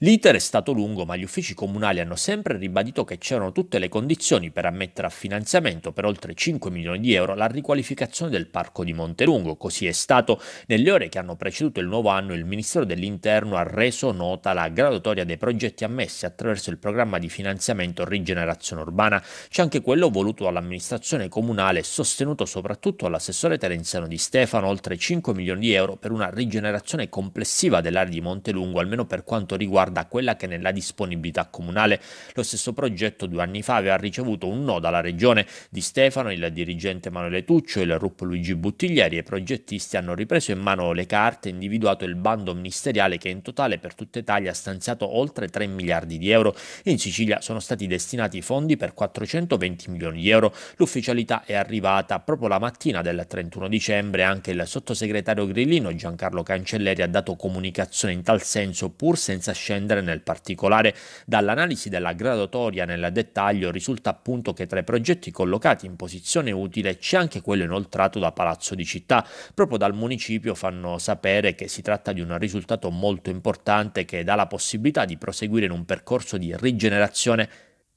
L'iter è stato lungo, ma gli uffici comunali hanno sempre ribadito che c'erano tutte le condizioni per ammettere a finanziamento per oltre 5 milioni di euro la riqualificazione del parco di Montelungo. Così è stato nelle ore che hanno preceduto il nuovo anno il Ministero dell'Interno ha reso nota la graduatoria dei progetti ammessi attraverso il programma di finanziamento Rigenerazione Urbana. C'è anche quello voluto dall'amministrazione comunale sostenuto soprattutto all'assessore Terenziano Di Stefano, oltre 5 milioni di euro per una rigenerazione complessiva dell'area di Montelungo, almeno per quanto riguarda riguarda quella che nella disponibilità comunale. Lo stesso progetto due anni fa aveva ricevuto un no dalla regione di Stefano, il dirigente Manuele Tuccio, il RUP Luigi Buttiglieri e i progettisti hanno ripreso in mano le carte e individuato il bando ministeriale che in totale per tutta Italia ha stanziato oltre 3 miliardi di euro. In Sicilia sono stati destinati fondi per 420 milioni di euro. L'ufficialità è arrivata proprio la mattina del 31 dicembre. Anche il sottosegretario grillino Giancarlo Cancelleri ha dato comunicazione in tal senso pur senza scendere scendere nel particolare. Dall'analisi della graduatoria nel dettaglio risulta appunto che tra i progetti collocati in posizione utile c'è anche quello inoltrato da Palazzo di Città. Proprio dal municipio fanno sapere che si tratta di un risultato molto importante che dà la possibilità di proseguire in un percorso di rigenerazione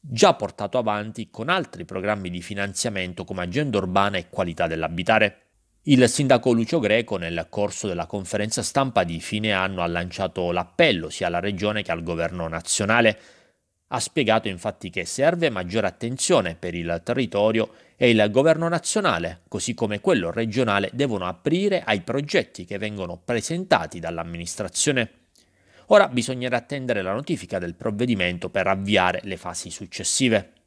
già portato avanti con altri programmi di finanziamento come agenda urbana e qualità dell'abitare. Il sindaco Lucio Greco nel corso della conferenza stampa di fine anno ha lanciato l'appello sia alla regione che al governo nazionale. Ha spiegato infatti che serve maggiore attenzione per il territorio e il governo nazionale, così come quello regionale, devono aprire ai progetti che vengono presentati dall'amministrazione. Ora bisognerà attendere la notifica del provvedimento per avviare le fasi successive.